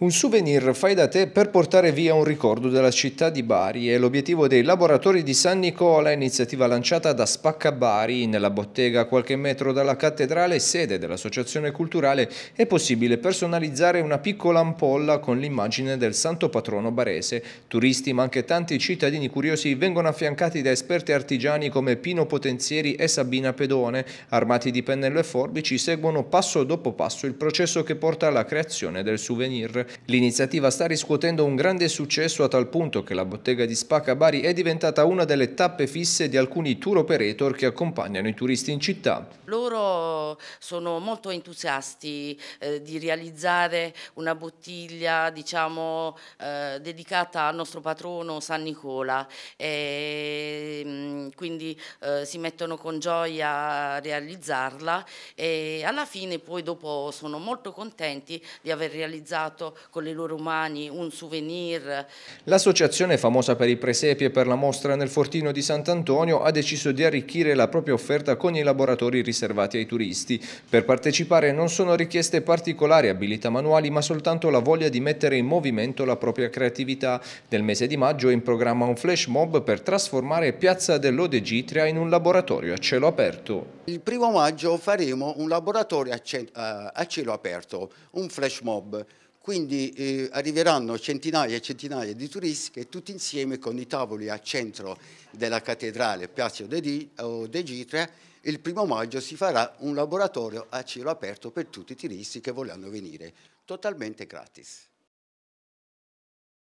Un souvenir fai da te per portare via un ricordo della città di Bari è l'obiettivo dei laboratori di San Nicola, iniziativa lanciata da Spacca Bari. Nella bottega a qualche metro dalla cattedrale, sede dell'associazione culturale, è possibile personalizzare una piccola ampolla con l'immagine del santo patrono barese. Turisti ma anche tanti cittadini curiosi vengono affiancati da esperti artigiani come Pino Potenzieri e Sabina Pedone. Armati di pennello e forbici seguono passo dopo passo il processo che porta alla creazione del souvenir. L'iniziativa sta riscuotendo un grande successo a tal punto che la bottega di Spacca Bari è diventata una delle tappe fisse di alcuni tour operator che accompagnano i turisti in città. Loro sono molto entusiasti eh, di realizzare una bottiglia diciamo, eh, dedicata al nostro patrono San Nicola e mm, quindi eh, si mettono con gioia a realizzarla e alla fine poi dopo sono molto contenti di aver realizzato con le loro mani un souvenir. L'associazione famosa per i presepi e per la mostra nel fortino di Sant'Antonio ha deciso di arricchire la propria offerta con i laboratori riservati ai turisti. Per partecipare non sono richieste particolari abilità manuali ma soltanto la voglia di mettere in movimento la propria creatività. Nel mese di maggio è in programma un flash mob per trasformare Piazza dell'Odegitria in un laboratorio a cielo aperto. Il primo maggio faremo un laboratorio a eh, cielo aperto, un flash mob quindi eh, arriveranno centinaia e centinaia di turisti che tutti insieme con i tavoli al centro della cattedrale Piazza De Gitre il primo maggio si farà un laboratorio a cielo aperto per tutti i turisti che vogliono venire, totalmente gratis.